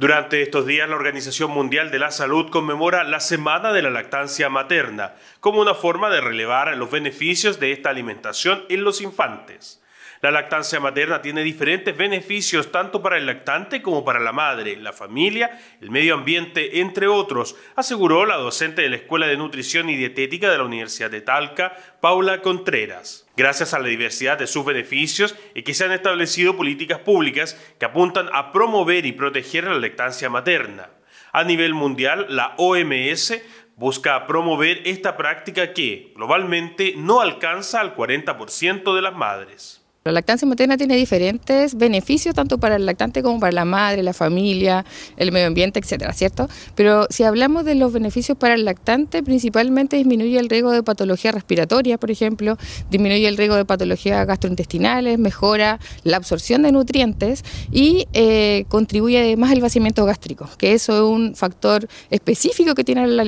Durante estos días, la Organización Mundial de la Salud conmemora la Semana de la Lactancia Materna como una forma de relevar los beneficios de esta alimentación en los infantes. La lactancia materna tiene diferentes beneficios tanto para el lactante como para la madre, la familia, el medio ambiente, entre otros, aseguró la docente de la Escuela de Nutrición y Dietética de la Universidad de Talca, Paula Contreras. Gracias a la diversidad de sus beneficios y que se han establecido políticas públicas que apuntan a promover y proteger la lactancia materna. A nivel mundial, la OMS busca promover esta práctica que globalmente no alcanza al 40% de las madres. La lactancia materna tiene diferentes beneficios tanto para el lactante como para la madre, la familia, el medio ambiente, etcétera, ¿cierto? Pero si hablamos de los beneficios para el lactante, principalmente disminuye el riesgo de patologías respiratorias, por ejemplo, disminuye el riesgo de patologías gastrointestinales, mejora la absorción de nutrientes y eh, contribuye además al vaciamiento gástrico, que eso es un factor específico que tiene la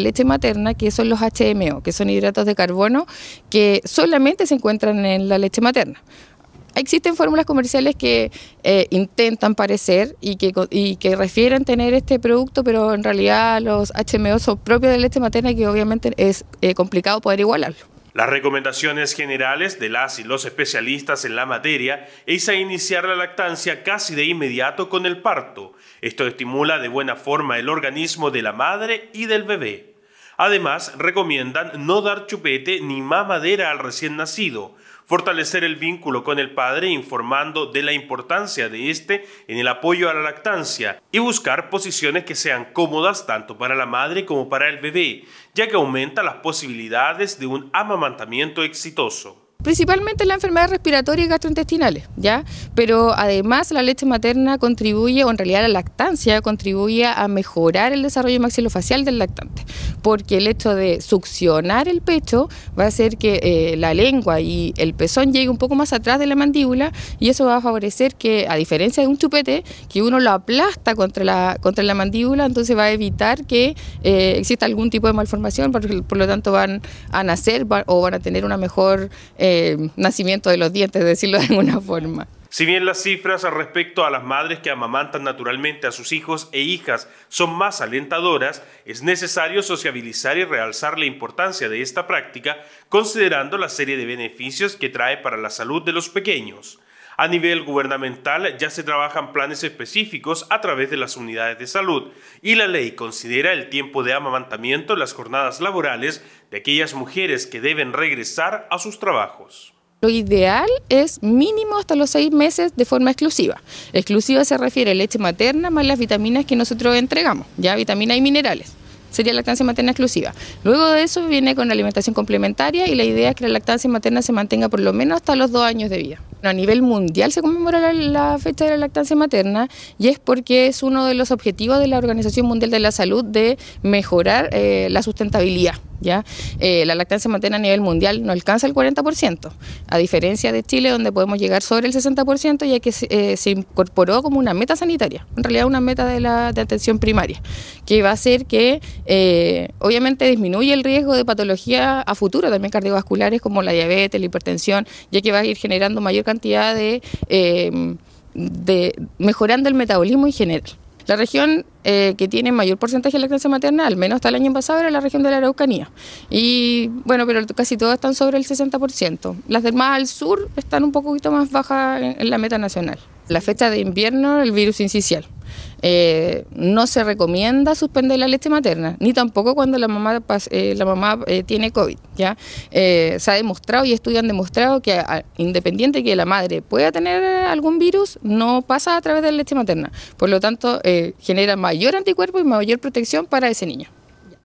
leche materna, que son los HMO, que son hidratos de carbono que solamente se encuentran en la leche materna. Existen fórmulas comerciales que eh, intentan parecer y que, refieren tener este producto, pero en realidad los HMO son propios este de leche materna y que obviamente es eh, complicado poder igualarlo. Las recomendaciones generales de las y los especialistas en la materia es iniciar la lactancia casi de inmediato con el parto. Esto estimula de buena forma el organismo de la madre y del bebé. Además, recomiendan no dar chupete ni mamadera al recién nacido, fortalecer el vínculo con el padre informando de la importancia de este en el apoyo a la lactancia y buscar posiciones que sean cómodas tanto para la madre como para el bebé, ya que aumenta las posibilidades de un amamantamiento exitoso principalmente la enfermedad respiratoria y gastrointestinales, ¿ya? Pero además la leche materna contribuye, o en realidad la lactancia contribuye a mejorar el desarrollo maxilofacial del lactante, porque el hecho de succionar el pecho va a hacer que eh, la lengua y el pezón llegue un poco más atrás de la mandíbula y eso va a favorecer que, a diferencia de un chupete, que uno lo aplasta contra la, contra la mandíbula, entonces va a evitar que eh, exista algún tipo de malformación, por lo tanto van a nacer o van a tener una mejor... Eh, nacimiento de los dientes, decirlo de alguna forma. Si bien las cifras respecto a las madres que amamantan naturalmente a sus hijos e hijas son más alentadoras, es necesario sociabilizar y realzar la importancia de esta práctica, considerando la serie de beneficios que trae para la salud de los pequeños. A nivel gubernamental ya se trabajan planes específicos a través de las unidades de salud y la ley considera el tiempo de amamantamiento en las jornadas laborales de aquellas mujeres que deben regresar a sus trabajos. Lo ideal es mínimo hasta los seis meses de forma exclusiva. Exclusiva se refiere a leche materna más las vitaminas que nosotros entregamos, ya vitaminas y minerales. Sería lactancia materna exclusiva. Luego de eso viene con alimentación complementaria y la idea es que la lactancia materna se mantenga por lo menos hasta los dos años de vida. A nivel mundial se conmemora la, fecha de la lactancia materna y es porque es uno de los objetivos de la Organización Mundial de la Salud de mejorar eh, la sustentabilidad. ¿ya? Eh, la lactancia materna a nivel mundial no alcanza el 40%, a diferencia de Chile, donde podemos llegar sobre el 60%, ya que eh, se incorporó como una meta sanitaria, en realidad una meta de, la, atención primaria, que va a hacer que eh, obviamente disminuye el riesgo de patología a futuro, también cardiovasculares como la diabetes, la hipertensión, ya que va a ir generando mayor cantidad de... de mejorando el metabolismo en general. La región eh, que tiene mayor porcentaje de lactancia materna, al menos hasta el año pasado, era la región de la Araucanía. Y bueno, pero casi todas están sobre el 60%. Las demás al sur están un poquito más bajas en la meta nacional. La fecha de invierno, el virus incisional. Eh, no se recomienda suspender la leche materna, ni tampoco cuando la mamá, eh, la mamá eh, tiene COVID. ¿ya? se ha demostrado y estudios han demostrado que independiente que la madre pueda tener algún virus, no pasa a través de la leche materna. Por lo tanto, genera mayor anticuerpo y mayor protección para ese niño.